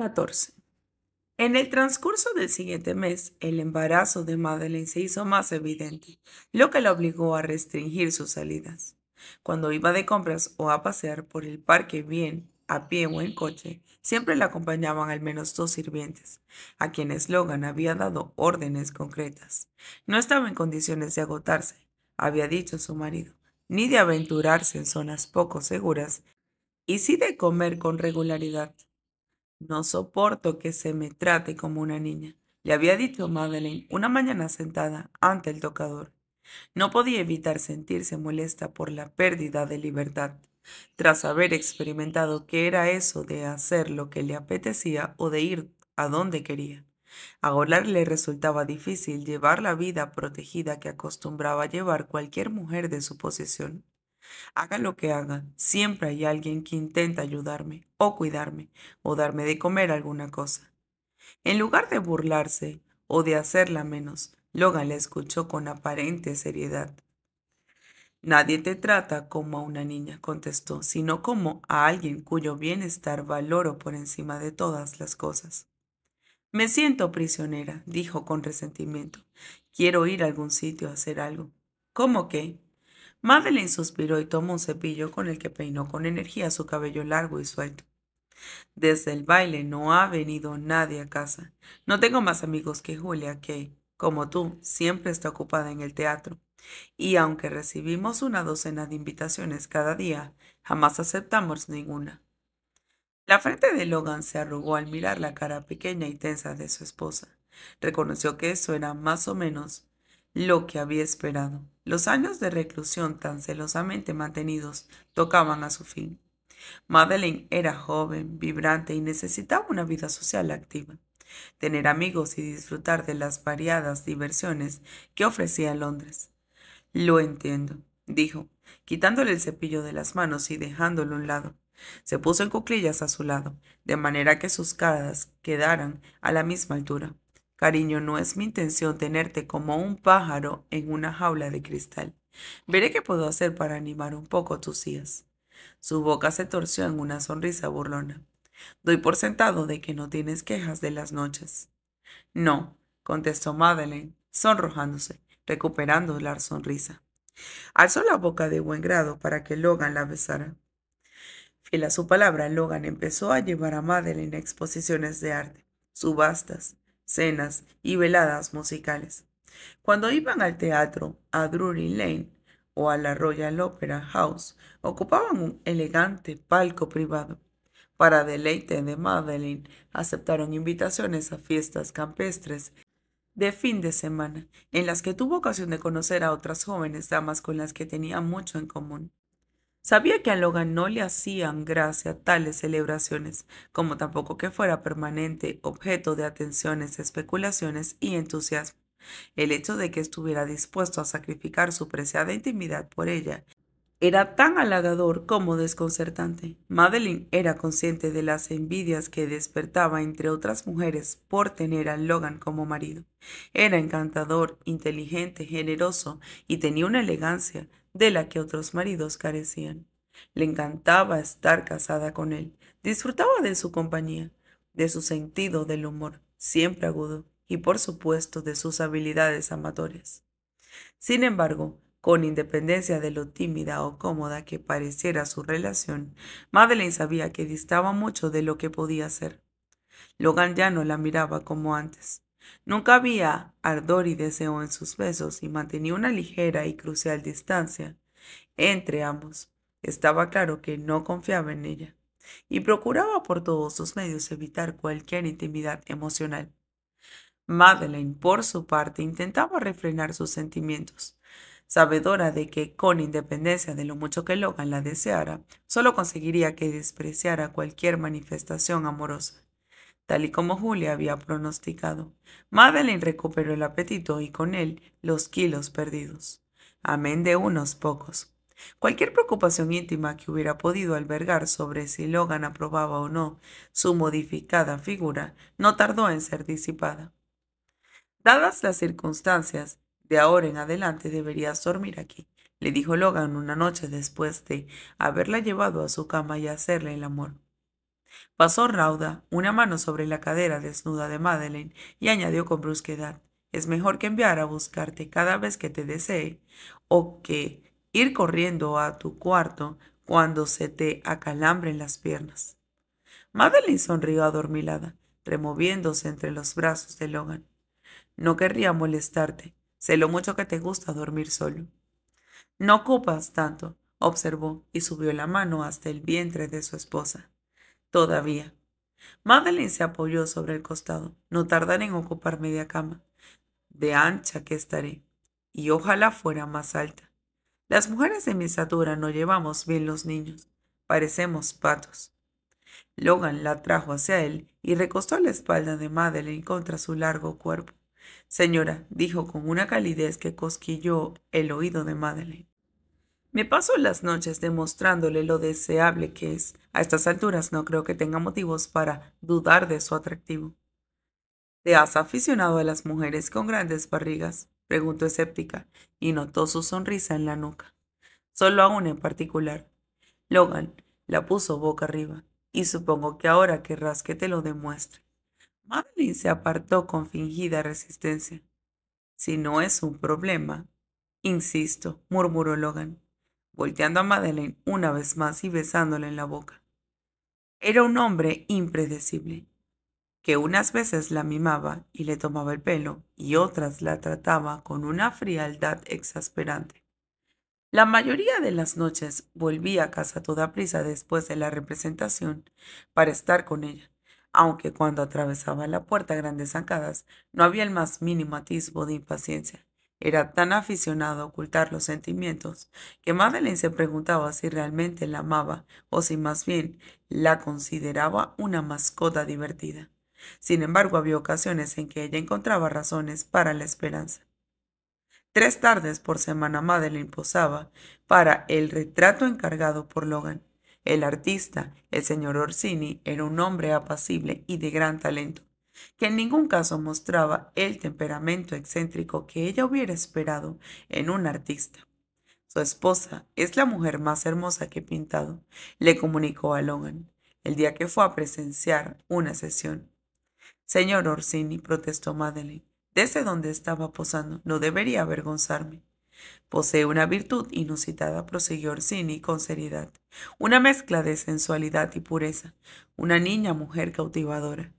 14. En el transcurso del siguiente mes, el embarazo de Madeleine se hizo más evidente, lo que la obligó a restringir sus salidas. Cuando iba de compras o a pasear por el parque bien, a pie o en coche, siempre la acompañaban al menos dos sirvientes, a quienes Logan había dado órdenes concretas. No estaba en condiciones de agotarse, había dicho su marido, ni de aventurarse en zonas poco seguras, y sí de comer con regularidad. No soporto que se me trate como una niña, le había dicho Madeleine una mañana sentada ante el tocador. No podía evitar sentirse molesta por la pérdida de libertad, tras haber experimentado qué era eso de hacer lo que le apetecía o de ir a donde quería. Ahora le resultaba difícil llevar la vida protegida que acostumbraba llevar cualquier mujer de su posición. Haga lo que haga, siempre hay alguien que intenta ayudarme o cuidarme o darme de comer alguna cosa. En lugar de burlarse o de hacerla menos, Logan la escuchó con aparente seriedad. Nadie te trata como a una niña, contestó, sino como a alguien cuyo bienestar valoro por encima de todas las cosas. Me siento prisionera, dijo con resentimiento. Quiero ir a algún sitio a hacer algo. ¿Cómo qué? Madeleine suspiró y tomó un cepillo con el que peinó con energía su cabello largo y suelto. Desde el baile no ha venido nadie a casa. No tengo más amigos que Julia, que, como tú, siempre está ocupada en el teatro. Y aunque recibimos una docena de invitaciones cada día, jamás aceptamos ninguna. La frente de Logan se arrugó al mirar la cara pequeña y tensa de su esposa. Reconoció que eso era más o menos lo que había esperado. Los años de reclusión tan celosamente mantenidos tocaban a su fin. Madeleine era joven, vibrante y necesitaba una vida social activa. Tener amigos y disfrutar de las variadas diversiones que ofrecía Londres. Lo entiendo, dijo, quitándole el cepillo de las manos y dejándolo a un lado. Se puso en cuclillas a su lado, de manera que sus caras quedaran a la misma altura. Cariño, no es mi intención tenerte como un pájaro en una jaula de cristal. Veré qué puedo hacer para animar un poco tus días. Su boca se torció en una sonrisa burlona. Doy por sentado de que no tienes quejas de las noches. No, contestó Madeleine, sonrojándose, recuperando la sonrisa. Alzó la boca de buen grado para que Logan la besara. Fiel a su palabra, Logan empezó a llevar a Madeleine a exposiciones de arte, subastas, cenas y veladas musicales. Cuando iban al teatro, a Drury Lane o a la Royal Opera House, ocupaban un elegante palco privado. Para deleite de Madeline, aceptaron invitaciones a fiestas campestres de fin de semana, en las que tuvo ocasión de conocer a otras jóvenes damas con las que tenía mucho en común. Sabía que a Logan no le hacían gracia tales celebraciones, como tampoco que fuera permanente objeto de atenciones, especulaciones y entusiasmo. El hecho de que estuviera dispuesto a sacrificar su preciada intimidad por ella era tan halagador como desconcertante. Madeline era consciente de las envidias que despertaba entre otras mujeres por tener a Logan como marido. Era encantador, inteligente, generoso y tenía una elegancia, de la que otros maridos carecían. Le encantaba estar casada con él, disfrutaba de su compañía, de su sentido del humor, siempre agudo, y por supuesto de sus habilidades amatorias. Sin embargo, con independencia de lo tímida o cómoda que pareciera su relación, Madeleine sabía que distaba mucho de lo que podía ser. Logan ya no la miraba como antes. Nunca había ardor y deseo en sus besos y mantenía una ligera y crucial distancia entre ambos. Estaba claro que no confiaba en ella y procuraba por todos sus medios evitar cualquier intimidad emocional. Madeleine, por su parte, intentaba refrenar sus sentimientos, sabedora de que, con independencia de lo mucho que Logan la deseara, solo conseguiría que despreciara cualquier manifestación amorosa tal y como Julia había pronosticado. Madeline recuperó el apetito y con él los kilos perdidos, amén de unos pocos. Cualquier preocupación íntima que hubiera podido albergar sobre si Logan aprobaba o no su modificada figura no tardó en ser disipada. Dadas las circunstancias, de ahora en adelante deberías dormir aquí, le dijo Logan una noche después de haberla llevado a su cama y hacerle el amor. Pasó rauda una mano sobre la cadera desnuda de Madeleine y añadió con brusquedad Es mejor que enviar a buscarte cada vez que te desee o que ir corriendo a tu cuarto cuando se te acalambren las piernas. Madeleine sonrió adormilada, removiéndose entre los brazos de Logan. No querría molestarte. Sé lo mucho que te gusta dormir solo. No ocupas tanto, observó y subió la mano hasta el vientre de su esposa todavía. Madeleine se apoyó sobre el costado. No tardaré en ocupar media cama, de ancha que estaré, y ojalá fuera más alta. Las mujeres de mi estatura no llevamos bien los niños, parecemos patos. Logan la trajo hacia él y recostó la espalda de Madeleine contra su largo cuerpo. Señora, dijo con una calidez que cosquilló el oído de Madeleine, me paso las noches demostrándole lo deseable que es. A estas alturas no creo que tenga motivos para dudar de su atractivo. ¿Te has aficionado a las mujeres con grandes barrigas? preguntó escéptica, y notó su sonrisa en la nuca. Solo a una en particular. Logan la puso boca arriba, y supongo que ahora querrás que te lo demuestre. Madeline se apartó con fingida resistencia. Si no es un problema, insisto, murmuró Logan volteando a Madeleine una vez más y besándole en la boca. Era un hombre impredecible, que unas veces la mimaba y le tomaba el pelo y otras la trataba con una frialdad exasperante. La mayoría de las noches volvía a casa toda prisa después de la representación para estar con ella, aunque cuando atravesaba la puerta grandes zancadas no había el más mínimo atisbo de impaciencia. Era tan aficionado a ocultar los sentimientos que Madeleine se preguntaba si realmente la amaba o si más bien la consideraba una mascota divertida. Sin embargo, había ocasiones en que ella encontraba razones para la esperanza. Tres tardes por semana Madeleine posaba para el retrato encargado por Logan. El artista, el señor Orsini, era un hombre apacible y de gran talento, que en ningún caso mostraba el temperamento excéntrico que ella hubiera esperado en un artista. Su esposa es la mujer más hermosa que he pintado, le comunicó a Logan el día que fue a presenciar una sesión. Señor Orsini, protestó Madeleine, desde donde estaba posando no debería avergonzarme. Posee una virtud inusitada, prosiguió Orsini con seriedad, una mezcla de sensualidad y pureza, una niña mujer cautivadora.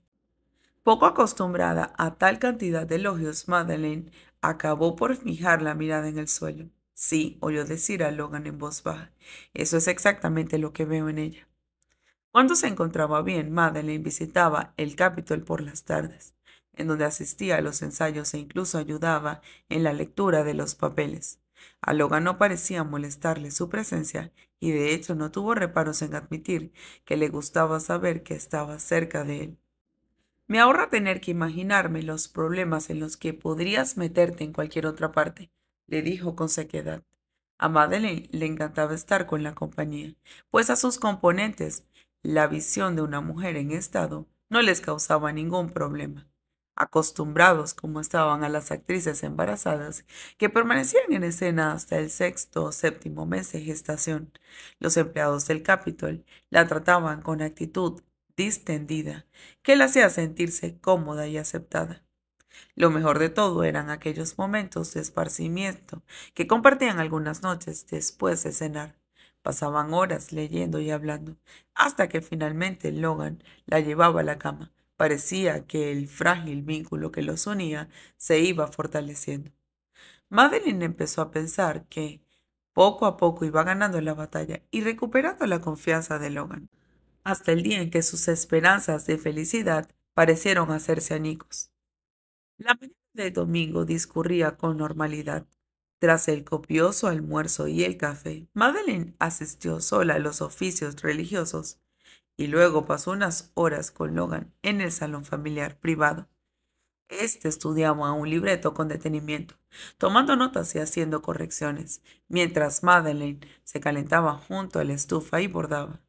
Poco acostumbrada a tal cantidad de elogios, Madeleine acabó por fijar la mirada en el suelo. Sí, oyó decir a Logan en voz baja. Eso es exactamente lo que veo en ella. Cuando se encontraba bien, Madeleine visitaba el Capitol por las tardes, en donde asistía a los ensayos e incluso ayudaba en la lectura de los papeles. A Logan no parecía molestarle su presencia y de hecho no tuvo reparos en admitir que le gustaba saber que estaba cerca de él. Me ahorra tener que imaginarme los problemas en los que podrías meterte en cualquier otra parte, le dijo con sequedad. A Madeleine le encantaba estar con la compañía, pues a sus componentes la visión de una mujer en estado no les causaba ningún problema. Acostumbrados como estaban a las actrices embarazadas que permanecían en escena hasta el sexto o séptimo mes de gestación, los empleados del Capitol la trataban con actitud distendida, que la hacía sentirse cómoda y aceptada. Lo mejor de todo eran aquellos momentos de esparcimiento que compartían algunas noches después de cenar. Pasaban horas leyendo y hablando, hasta que finalmente Logan la llevaba a la cama. Parecía que el frágil vínculo que los unía se iba fortaleciendo. Madeline empezó a pensar que poco a poco iba ganando la batalla y recuperando la confianza de Logan hasta el día en que sus esperanzas de felicidad parecieron hacerse añicos. La mañana de domingo discurría con normalidad. Tras el copioso almuerzo y el café, Madeleine asistió sola a los oficios religiosos y luego pasó unas horas con Logan en el salón familiar privado. Este estudiaba un libreto con detenimiento, tomando notas y haciendo correcciones, mientras Madeleine se calentaba junto a la estufa y bordaba.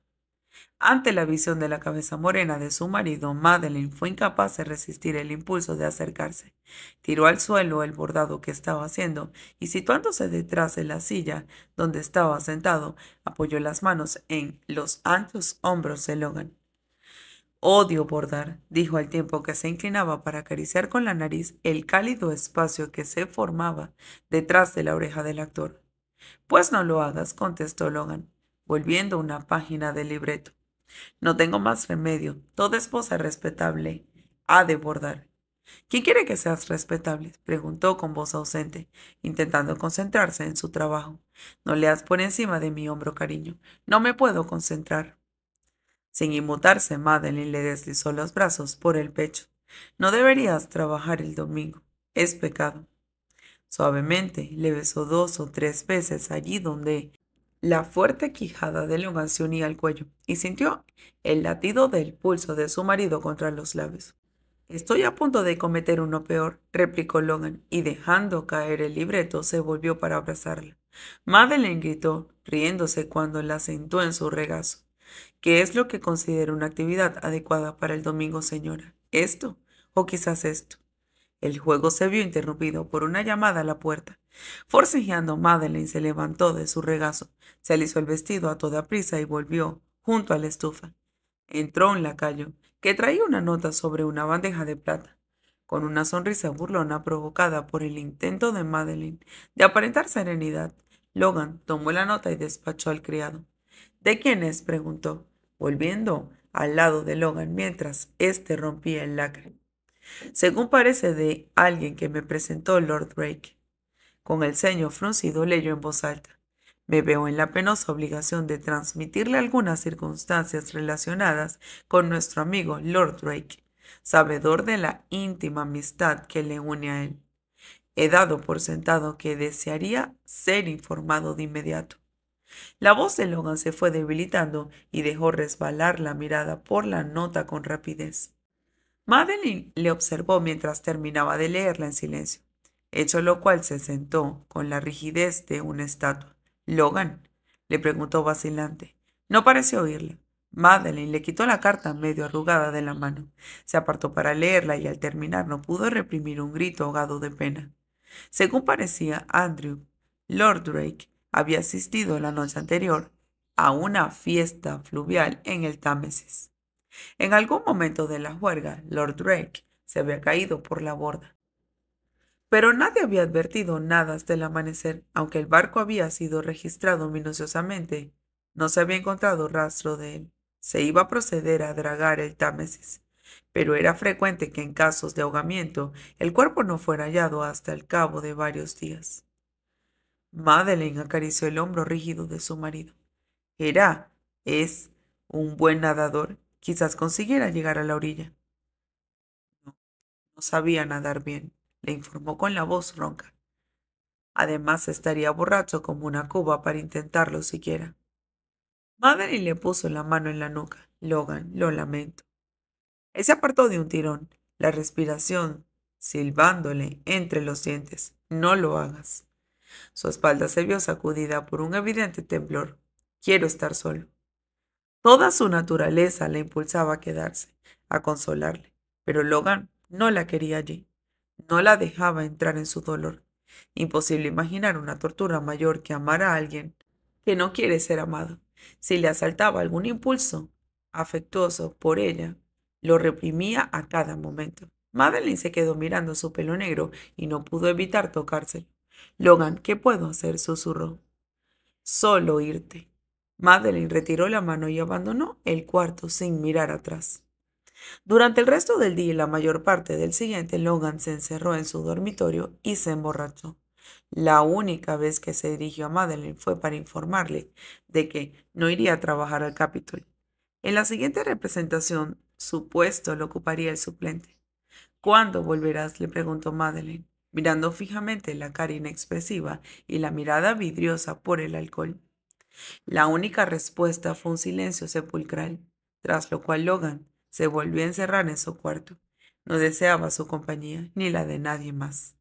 Ante la visión de la cabeza morena de su marido, Madeline fue incapaz de resistir el impulso de acercarse. Tiró al suelo el bordado que estaba haciendo y situándose detrás de la silla donde estaba sentado, apoyó las manos en los anchos hombros de Logan. Odio bordar, dijo al tiempo que se inclinaba para acariciar con la nariz el cálido espacio que se formaba detrás de la oreja del actor. Pues no lo hagas, contestó Logan volviendo una página del libreto. No tengo más remedio. Toda esposa respetable ha de bordar. ¿Quién quiere que seas respetable? preguntó con voz ausente, intentando concentrarse en su trabajo. No leas por encima de mi hombro, cariño. No me puedo concentrar. Sin inmutarse, Madeline le deslizó los brazos por el pecho. No deberías trabajar el domingo. Es pecado. Suavemente le besó dos o tres veces allí donde la fuerte quijada de Logan se unía al cuello y sintió el latido del pulso de su marido contra los labios. Estoy a punto de cometer uno peor, replicó Logan, y dejando caer el libreto se volvió para abrazarla. Madeleine gritó, riéndose cuando la sentó en su regazo. ¿Qué es lo que considera una actividad adecuada para el domingo, señora? ¿Esto? ¿O quizás esto? El juego se vio interrumpido por una llamada a la puerta. Forcejeando, Madeline se levantó de su regazo, se alisó el vestido a toda prisa y volvió, junto a la estufa. Entró un lacayo, que traía una nota sobre una bandeja de plata. Con una sonrisa burlona provocada por el intento de Madeline de aparentar serenidad, Logan tomó la nota y despachó al criado. ¿De quién es? preguntó, volviendo al lado de Logan mientras éste rompía el lacre. Según parece de alguien que me presentó Lord Drake. Con el ceño fruncido leyó en voz alta. Me veo en la penosa obligación de transmitirle algunas circunstancias relacionadas con nuestro amigo Lord Drake, sabedor de la íntima amistad que le une a él. He dado por sentado que desearía ser informado de inmediato. La voz de Logan se fue debilitando y dejó resbalar la mirada por la nota con rapidez. Madeline le observó mientras terminaba de leerla en silencio hecho lo cual se sentó con la rigidez de una estatua. Logan, le preguntó vacilante. No pareció oírle. Madeline le quitó la carta medio arrugada de la mano. Se apartó para leerla y al terminar no pudo reprimir un grito ahogado de pena. Según parecía, Andrew, Lord Drake, había asistido la noche anterior a una fiesta fluvial en el Támesis. En algún momento de la juerga, Lord Drake se había caído por la borda. Pero nadie había advertido nada hasta el amanecer, aunque el barco había sido registrado minuciosamente. No se había encontrado rastro de él. Se iba a proceder a dragar el Támesis, pero era frecuente que en casos de ahogamiento el cuerpo no fuera hallado hasta el cabo de varios días. Madeleine acarició el hombro rígido de su marido. Era, es, un buen nadador. Quizás consiguiera llegar a la orilla. No, no sabía nadar bien le informó con la voz ronca. Además, estaría borracho como una cuba para intentarlo siquiera. Madeline le puso la mano en la nuca. Logan, lo lamento. Él se apartó de un tirón, la respiración silbándole entre los dientes. No lo hagas. Su espalda se vio sacudida por un evidente temblor. Quiero estar solo. Toda su naturaleza le impulsaba a quedarse, a consolarle, pero Logan no la quería allí. No la dejaba entrar en su dolor. Imposible imaginar una tortura mayor que amar a alguien que no quiere ser amado. Si le asaltaba algún impulso afectuoso por ella, lo reprimía a cada momento. Madeline se quedó mirando su pelo negro y no pudo evitar tocárselo. Logan, ¿qué puedo hacer? susurró. Solo irte. Madeline retiró la mano y abandonó el cuarto sin mirar atrás. Durante el resto del día y la mayor parte del siguiente, Logan se encerró en su dormitorio y se emborrachó. La única vez que se dirigió a Madeleine fue para informarle de que no iría a trabajar al Capitol. En la siguiente representación, su puesto lo ocuparía el suplente. ¿Cuándo volverás? le preguntó Madeleine, mirando fijamente la cara inexpresiva y la mirada vidriosa por el alcohol. La única respuesta fue un silencio sepulcral, tras lo cual Logan se volvió a encerrar en su cuarto. No deseaba su compañía ni la de nadie más.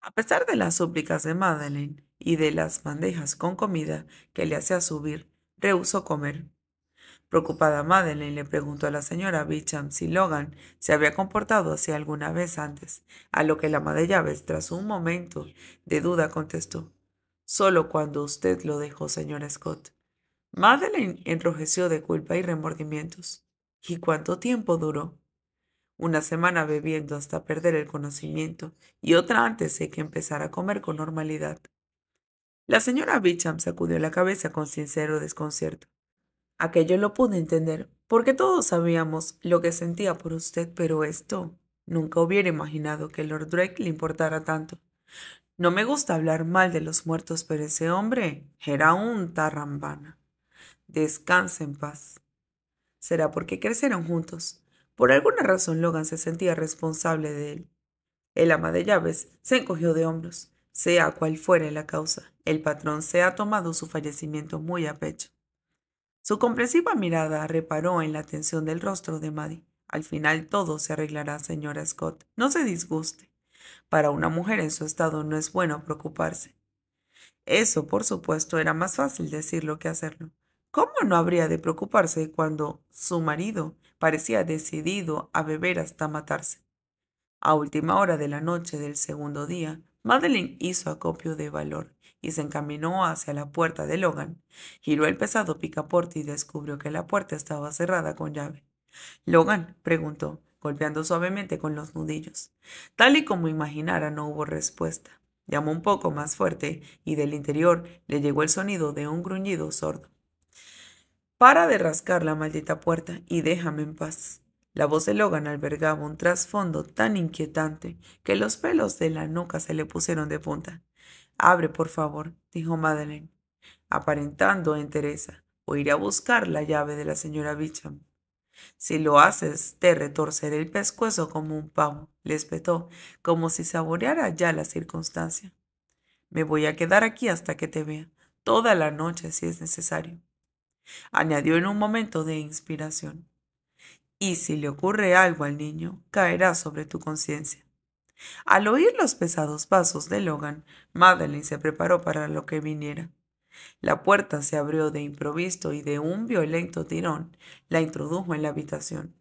A pesar de las súplicas de Madeleine y de las bandejas con comida que le hacía subir, rehusó comer. Preocupada Madeleine le preguntó a la señora Beecham si Logan se había comportado así alguna vez antes, a lo que la ama de llaves, tras un momento de duda, contestó Solo cuando usted lo dejó, señora Scott. Madeleine enrojeció de culpa y remordimientos. ¿Y cuánto tiempo duró? Una semana bebiendo hasta perder el conocimiento y otra antes de que empezara a comer con normalidad. La señora Bicham sacudió la cabeza con sincero desconcierto. Aquello lo pude entender, porque todos sabíamos lo que sentía por usted, pero esto nunca hubiera imaginado que Lord Drake le importara tanto. No me gusta hablar mal de los muertos, pero ese hombre era un tarrambana. Descanse en paz. Será porque crecieron juntos. Por alguna razón Logan se sentía responsable de él. El ama de llaves se encogió de hombros. Sea cual fuere la causa, el patrón se ha tomado su fallecimiento muy a pecho. Su comprensiva mirada reparó en la tensión del rostro de Maddie. Al final todo se arreglará, señora Scott. No se disguste. Para una mujer en su estado no es bueno preocuparse. Eso, por supuesto, era más fácil decirlo que hacerlo. ¿Cómo no habría de preocuparse cuando su marido parecía decidido a beber hasta matarse? A última hora de la noche del segundo día, Madeline hizo acopio de valor y se encaminó hacia la puerta de Logan. Giró el pesado picaporte y descubrió que la puerta estaba cerrada con llave. Logan preguntó, golpeando suavemente con los nudillos. Tal y como imaginara, no hubo respuesta. Llamó un poco más fuerte y del interior le llegó el sonido de un gruñido sordo. Para de rascar la maldita puerta y déjame en paz. La voz de Logan albergaba un trasfondo tan inquietante que los pelos de la nuca se le pusieron de punta. Abre, por favor, dijo Madeleine, aparentando entereza, o iré a buscar la llave de la señora Bicham. Si lo haces, te retorceré el pescuezo como un pavo, le espetó, como si saboreara ya la circunstancia. Me voy a quedar aquí hasta que te vea, toda la noche si es necesario añadió en un momento de inspiración. Y si le ocurre algo al niño, caerá sobre tu conciencia. Al oír los pesados pasos de Logan, Madeline se preparó para lo que viniera. La puerta se abrió de improviso y de un violento tirón la introdujo en la habitación.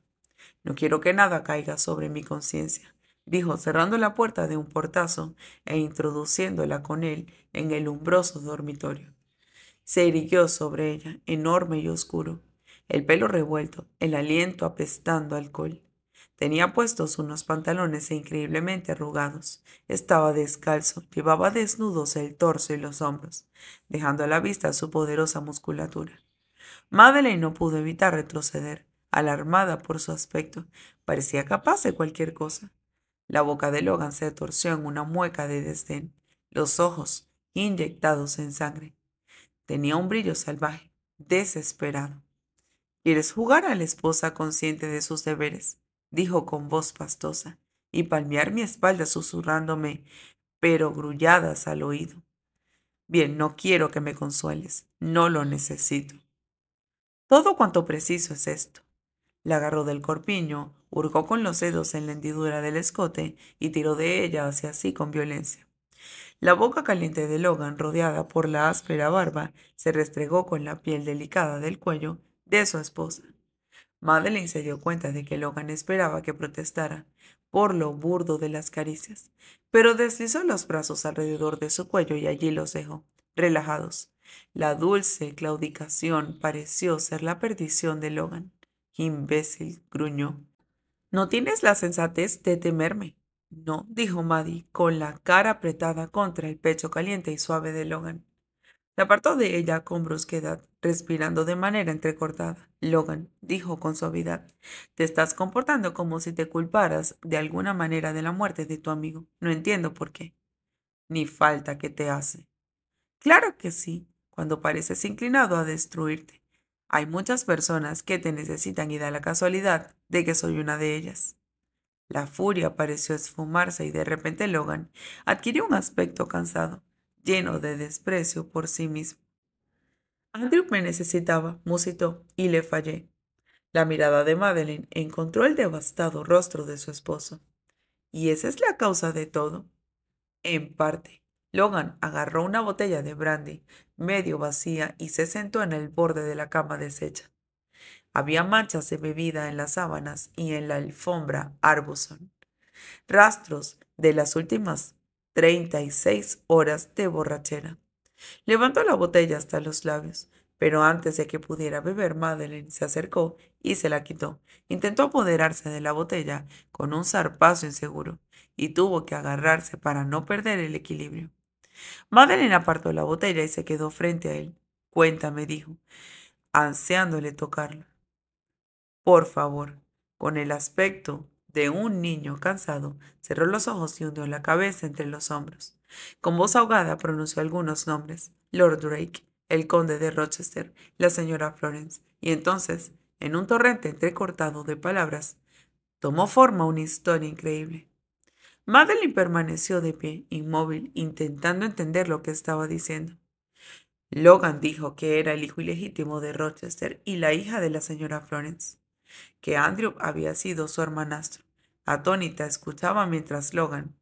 No quiero que nada caiga sobre mi conciencia, dijo cerrando la puerta de un portazo e introduciéndola con él en el umbroso dormitorio se irguió sobre ella, enorme y oscuro, el pelo revuelto, el aliento apestando alcohol. Tenía puestos unos pantalones e increíblemente arrugados. Estaba descalzo, llevaba desnudos el torso y los hombros, dejando a la vista su poderosa musculatura. Madeleine no pudo evitar retroceder, alarmada por su aspecto. Parecía capaz de cualquier cosa. La boca de Logan se torció en una mueca de desdén, los ojos inyectados en sangre, Tenía un brillo salvaje, desesperado. ¿Quieres jugar a la esposa consciente de sus deberes? dijo con voz pastosa, y palmear mi espalda susurrándome, pero grulladas al oído. Bien, no quiero que me consueles, no lo necesito. Todo cuanto preciso es esto. La agarró del corpiño, hurgó con los dedos en la hendidura del escote y tiró de ella hacia sí con violencia. La boca caliente de Logan, rodeada por la áspera barba, se restregó con la piel delicada del cuello de su esposa. Madeline se dio cuenta de que Logan esperaba que protestara por lo burdo de las caricias, pero deslizó los brazos alrededor de su cuello y allí los dejó, relajados. La dulce claudicación pareció ser la perdición de Logan. Imbécil, gruñó. No tienes la sensatez de temerme. No, dijo Maddie, con la cara apretada contra el pecho caliente y suave de Logan. Se apartó de ella con brusquedad, respirando de manera entrecortada. Logan dijo con suavidad, te estás comportando como si te culparas de alguna manera de la muerte de tu amigo. No entiendo por qué. Ni falta que te hace. Claro que sí, cuando pareces inclinado a destruirte. Hay muchas personas que te necesitan y da la casualidad de que soy una de ellas. La furia pareció esfumarse y de repente Logan adquirió un aspecto cansado, lleno de desprecio por sí mismo. Andrew me necesitaba, musitó, y le fallé. La mirada de Madeline encontró el devastado rostro de su esposo. Y esa es la causa de todo. En parte, Logan agarró una botella de brandy, medio vacía, y se sentó en el borde de la cama deshecha. Había manchas de bebida en las sábanas y en la alfombra Arbuzon, rastros de las últimas 36 horas de borrachera. Levantó la botella hasta los labios, pero antes de que pudiera beber, Madeleine se acercó y se la quitó. Intentó apoderarse de la botella con un zarpazo inseguro y tuvo que agarrarse para no perder el equilibrio. Madeleine apartó la botella y se quedó frente a él. Cuéntame, dijo, ansiándole tocarla. Por favor. Con el aspecto de un niño cansado, cerró los ojos y hundió la cabeza entre los hombros. Con voz ahogada pronunció algunos nombres. Lord Drake, el conde de Rochester, la señora Florence. Y entonces, en un torrente entrecortado de palabras, tomó forma una historia increíble. Madeline permaneció de pie, inmóvil, intentando entender lo que estaba diciendo. Logan dijo que era el hijo ilegítimo de Rochester y la hija de la señora Florence que Andrew había sido su hermanastro. Atónita escuchaba mientras Logan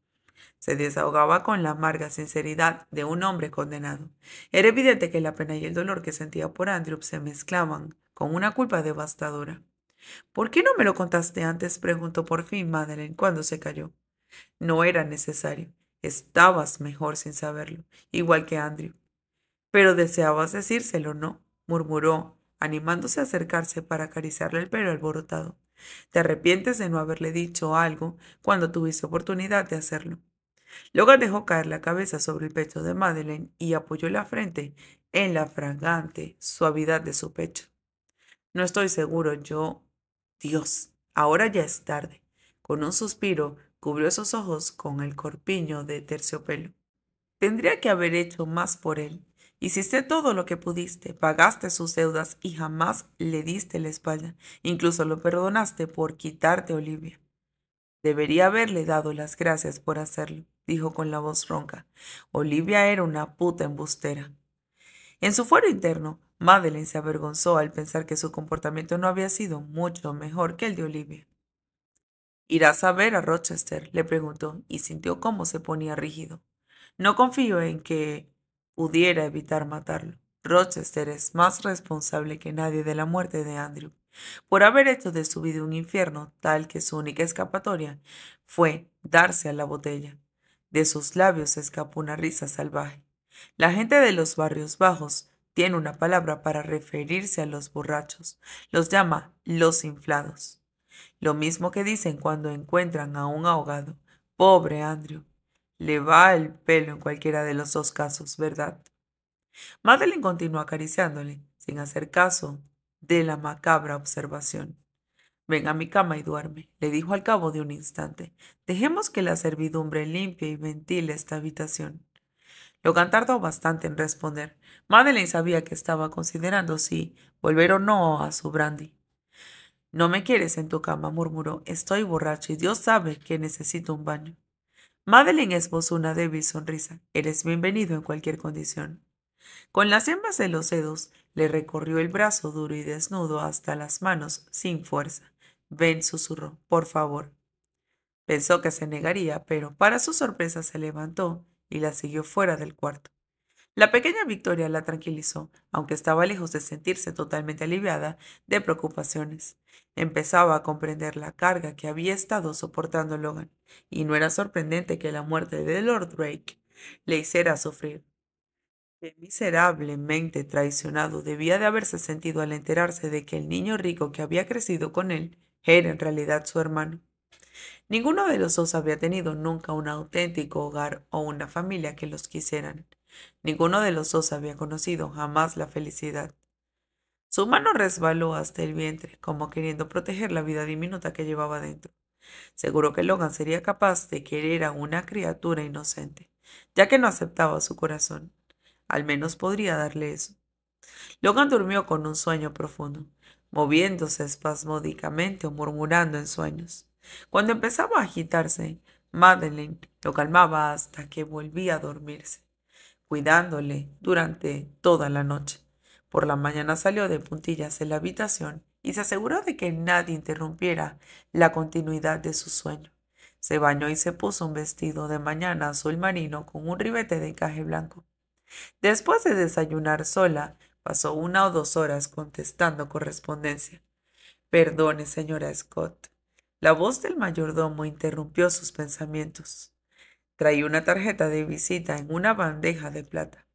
se desahogaba con la amarga sinceridad de un hombre condenado. Era evidente que la pena y el dolor que sentía por Andrew se mezclaban con una culpa devastadora. ¿Por qué no me lo contaste antes? preguntó por fin Madeleine cuando se cayó. No era necesario. Estabas mejor sin saberlo, igual que Andrew. Pero deseabas decírselo, ¿no? murmuró animándose a acercarse para acariciarle el pelo alborotado. Te arrepientes de no haberle dicho algo cuando tuviste oportunidad de hacerlo. luego dejó caer la cabeza sobre el pecho de Madeleine y apoyó la frente en la fragante suavidad de su pecho. No estoy seguro, yo... Dios, ahora ya es tarde. Con un suspiro, cubrió esos ojos con el corpiño de terciopelo. Tendría que haber hecho más por él, Hiciste todo lo que pudiste, pagaste sus deudas y jamás le diste la espalda. Incluso lo perdonaste por quitarte a Olivia. Debería haberle dado las gracias por hacerlo, dijo con la voz ronca. Olivia era una puta embustera. En su fuero interno, Madeleine se avergonzó al pensar que su comportamiento no había sido mucho mejor que el de Olivia. ¿Irás a ver a Rochester? le preguntó, y sintió cómo se ponía rígido. No confío en que pudiera evitar matarlo. Rochester es más responsable que nadie de la muerte de Andrew, por haber hecho de su vida un infierno tal que su única escapatoria fue darse a la botella. De sus labios escapó una risa salvaje. La gente de los barrios bajos tiene una palabra para referirse a los borrachos. Los llama los inflados. Lo mismo que dicen cuando encuentran a un ahogado. Pobre Andrew. Le va el pelo en cualquiera de los dos casos, ¿verdad? Madeline continuó acariciándole, sin hacer caso de la macabra observación. Ven a mi cama y duerme, le dijo al cabo de un instante. Dejemos que la servidumbre limpie y ventile esta habitación. Logan tardó bastante en responder. Madeleine sabía que estaba considerando si volver o no a su brandy. No me quieres en tu cama, murmuró. Estoy borracho y Dios sabe que necesito un baño. Madeline esbozó una débil sonrisa. Eres bienvenido en cualquier condición. Con las hembras de los dedos le recorrió el brazo duro y desnudo hasta las manos sin fuerza. Ven, susurró, por favor. Pensó que se negaría, pero para su sorpresa se levantó y la siguió fuera del cuarto. La pequeña victoria la tranquilizó, aunque estaba lejos de sentirse totalmente aliviada de preocupaciones. Empezaba a comprender la carga que había estado soportando Logan, y no era sorprendente que la muerte de Lord Drake le hiciera sufrir. miserablemente traicionado debía de haberse sentido al enterarse de que el niño rico que había crecido con él era en realidad su hermano. Ninguno de los dos había tenido nunca un auténtico hogar o una familia que los quisieran. Ninguno de los dos había conocido jamás la felicidad. Su mano resbaló hasta el vientre, como queriendo proteger la vida diminuta que llevaba dentro. Seguro que Logan sería capaz de querer a una criatura inocente, ya que no aceptaba su corazón. Al menos podría darle eso. Logan durmió con un sueño profundo, moviéndose espasmódicamente o murmurando en sueños. Cuando empezaba a agitarse, Madeleine lo calmaba hasta que volvía a dormirse cuidándole durante toda la noche. Por la mañana salió de puntillas de la habitación y se aseguró de que nadie interrumpiera la continuidad de su sueño. Se bañó y se puso un vestido de mañana azul marino con un ribete de encaje blanco. Después de desayunar sola, pasó una o dos horas contestando correspondencia. Perdone, señora Scott. La voz del mayordomo interrumpió sus pensamientos. Traí una tarjeta de visita en una bandeja de plata.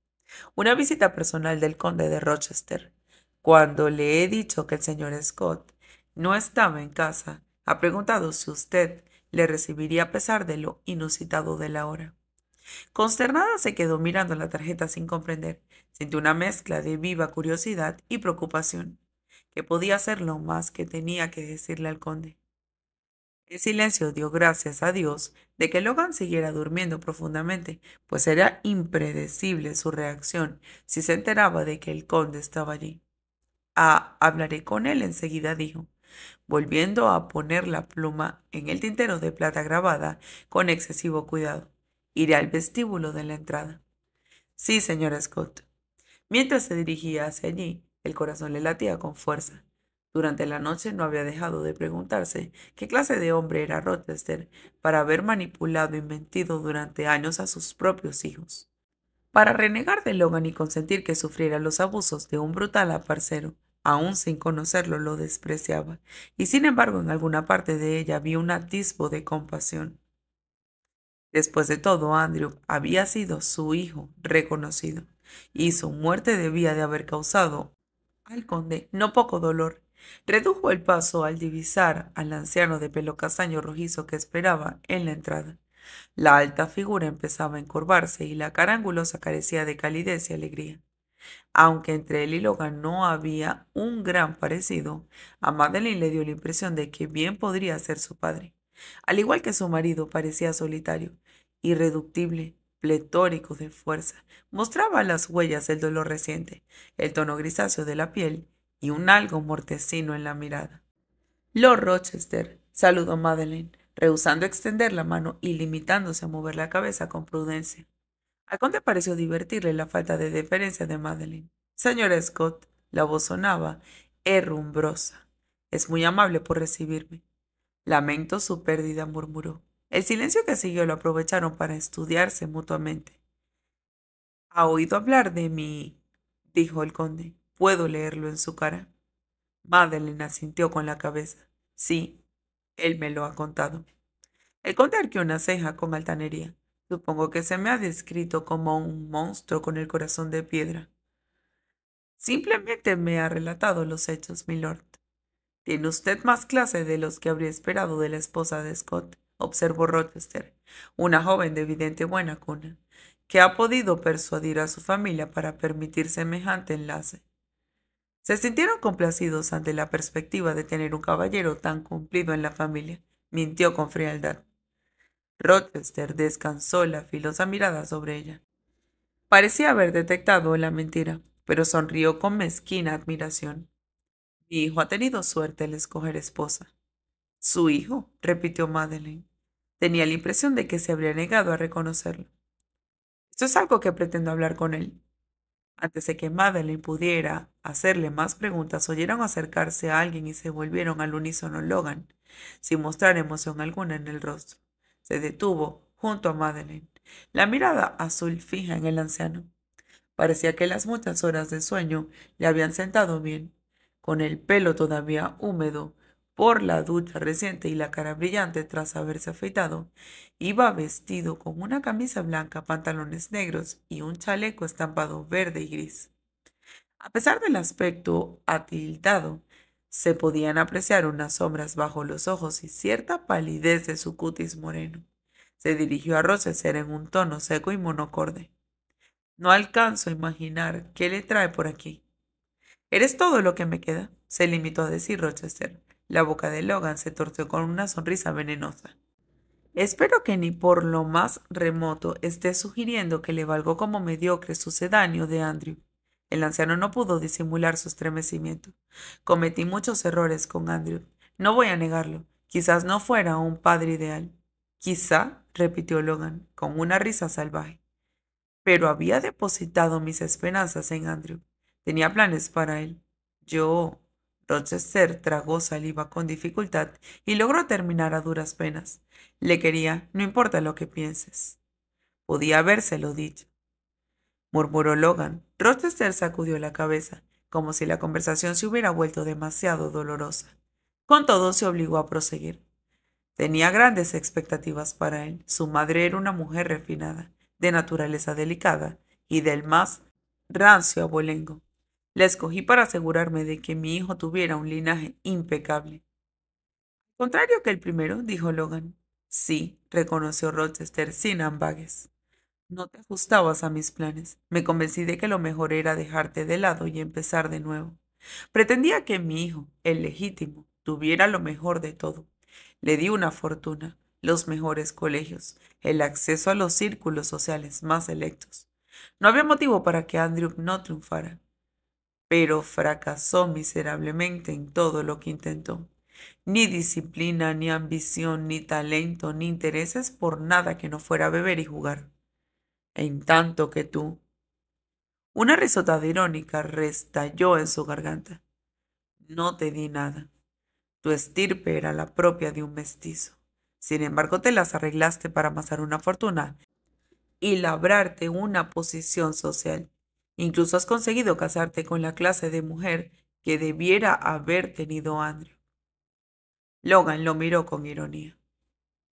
Una visita personal del conde de Rochester. Cuando le he dicho que el señor Scott no estaba en casa, ha preguntado si usted le recibiría a pesar de lo inusitado de la hora. Consternada se quedó mirando la tarjeta sin comprender. Sintió una mezcla de viva curiosidad y preocupación, que podía ser lo más que tenía que decirle al conde. El silencio dio gracias a Dios de que Logan siguiera durmiendo profundamente, pues era impredecible su reacción si se enteraba de que el conde estaba allí. Ah, hablaré con él enseguida, dijo, volviendo a poner la pluma en el tintero de plata grabada con excesivo cuidado. Iré al vestíbulo de la entrada. Sí, señor Scott. Mientras se dirigía hacia allí, el corazón le latía con fuerza. Durante la noche no había dejado de preguntarse qué clase de hombre era Rochester para haber manipulado y e mentido durante años a sus propios hijos. Para renegar de Logan y consentir que sufriera los abusos de un brutal aparcero, aún sin conocerlo lo despreciaba, y sin embargo en alguna parte de ella había un atisbo de compasión. Después de todo, Andrew había sido su hijo reconocido, y su muerte debía de haber causado al conde no poco dolor. Redujo el paso al divisar al anciano de pelo castaño rojizo que esperaba en la entrada. La alta figura empezaba a encorvarse y la cara angulosa carecía de calidez y alegría. Aunque entre él y Logan no había un gran parecido, a Madeline le dio la impresión de que bien podría ser su padre. Al igual que su marido, parecía solitario, irreductible, pletórico de fuerza, mostraba las huellas del dolor reciente, el tono grisáceo de la piel y un algo mortecino en la mirada. Lord Rochester saludó a Madeleine, rehusando extender la mano y limitándose a mover la cabeza con prudencia. ¿A conde pareció divertirle la falta de deferencia de Madeleine. Señora Scott, la voz sonaba herrumbrosa. Es muy amable por recibirme. Lamento su pérdida, murmuró. El silencio que siguió lo aprovecharon para estudiarse mutuamente. ¿Ha oído hablar de mí? dijo el conde. Puedo leerlo en su cara. Madeleine asintió con la cabeza. Sí, él me lo ha contado. El conde arqueó una ceja con altanería. Supongo que se me ha descrito como un monstruo con el corazón de piedra. Simplemente me ha relatado los hechos, milord. Tiene usted más clase de los que habría esperado de la esposa de Scott observó Rochester, una joven de evidente buena cuna, que ha podido persuadir a su familia para permitir semejante enlace. Se sintieron complacidos ante la perspectiva de tener un caballero tan cumplido en la familia. Mintió con frialdad. Rochester descansó la filosa mirada sobre ella. Parecía haber detectado la mentira, pero sonrió con mezquina admiración. Mi hijo ha tenido suerte al escoger esposa. Su hijo, repitió Madeleine. Tenía la impresión de que se habría negado a reconocerlo. Esto es algo que pretendo hablar con él. Antes de que Madeleine pudiera hacerle más preguntas, oyeron acercarse a alguien y se volvieron al unísono Logan, sin mostrar emoción alguna en el rostro. Se detuvo junto a Madeleine, la mirada azul fija en el anciano. Parecía que las muchas horas de sueño le habían sentado bien. Con el pelo todavía húmedo, por la ducha reciente y la cara brillante tras haberse afeitado, iba vestido con una camisa blanca, pantalones negros y un chaleco estampado verde y gris. A pesar del aspecto atiltado, se podían apreciar unas sombras bajo los ojos y cierta palidez de su cutis moreno. Se dirigió a Rochester en un tono seco y monocorde. No alcanzo a imaginar qué le trae por aquí. Eres todo lo que me queda, se limitó a decir Rochester, la boca de Logan se torció con una sonrisa venenosa. Espero que ni por lo más remoto esté sugiriendo que le valgo como mediocre sucedáneo de Andrew. El anciano no pudo disimular su estremecimiento. Cometí muchos errores con Andrew. No voy a negarlo. Quizás no fuera un padre ideal. Quizá, repitió Logan, con una risa salvaje. Pero había depositado mis esperanzas en Andrew. Tenía planes para él. Yo Rochester tragó saliva con dificultad y logró terminar a duras penas. Le quería, no importa lo que pienses. Podía habérselo dicho. Murmuró Logan. Rochester sacudió la cabeza, como si la conversación se hubiera vuelto demasiado dolorosa. Con todo, se obligó a proseguir. Tenía grandes expectativas para él. Su madre era una mujer refinada, de naturaleza delicada y del más rancio abolengo. La escogí para asegurarme de que mi hijo tuviera un linaje impecable. Contrario que el primero, dijo Logan. Sí, reconoció Rochester sin ambagues. No te ajustabas a mis planes. Me convencí de que lo mejor era dejarte de lado y empezar de nuevo. Pretendía que mi hijo, el legítimo, tuviera lo mejor de todo. Le di una fortuna, los mejores colegios, el acceso a los círculos sociales más electos. No había motivo para que Andrew no triunfara pero fracasó miserablemente en todo lo que intentó. Ni disciplina, ni ambición, ni talento, ni intereses por nada que no fuera beber y jugar. En tanto que tú. Una risotada irónica restalló en su garganta. No te di nada. Tu estirpe era la propia de un mestizo. Sin embargo, te las arreglaste para amasar una fortuna y labrarte una posición social. Incluso has conseguido casarte con la clase de mujer que debiera haber tenido Andrew. Logan lo miró con ironía.